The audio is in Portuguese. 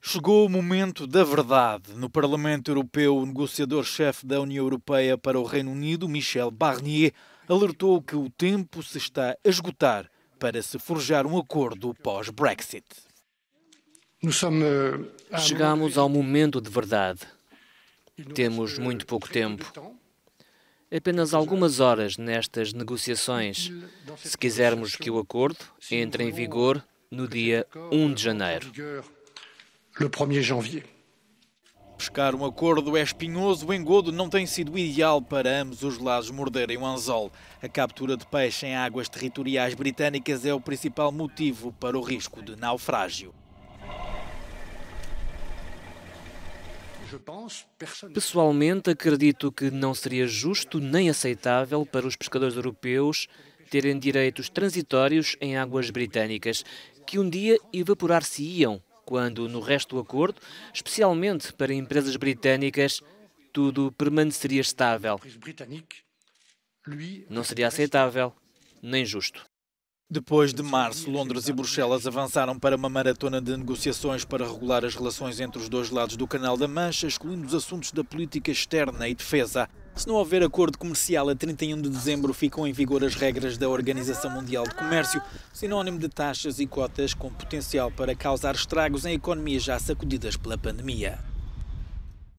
Chegou o momento da verdade. No Parlamento Europeu, o negociador-chefe da União Europeia para o Reino Unido, Michel Barnier, alertou que o tempo se está a esgotar para se forjar um acordo pós-Brexit. Euh, Chegamos ao momento de verdade. Temos muito euh, pouco tempo. Apenas algumas horas nestas negociações. Se quisermos que o acordo entre em vigor, no dia 1 de janeiro. Buscar um acordo é espinhoso, o engodo não tem sido ideal para ambos os lados morderem o um anzol. A captura de peixe em águas territoriais britânicas é o principal motivo para o risco de naufrágio. Pessoalmente, acredito que não seria justo nem aceitável para os pescadores europeus terem direitos transitórios em águas britânicas que um dia evaporar-se-iam, quando, no resto do acordo, especialmente para empresas britânicas, tudo permaneceria estável. Não seria aceitável, nem justo. Depois de março, Londres e Bruxelas avançaram para uma maratona de negociações para regular as relações entre os dois lados do Canal da Mancha, excluindo os assuntos da política externa e defesa. Se não houver acordo comercial a 31 de dezembro, ficam em vigor as regras da Organização Mundial de Comércio, sinónimo de taxas e cotas com potencial para causar estragos em economias já sacudidas pela pandemia.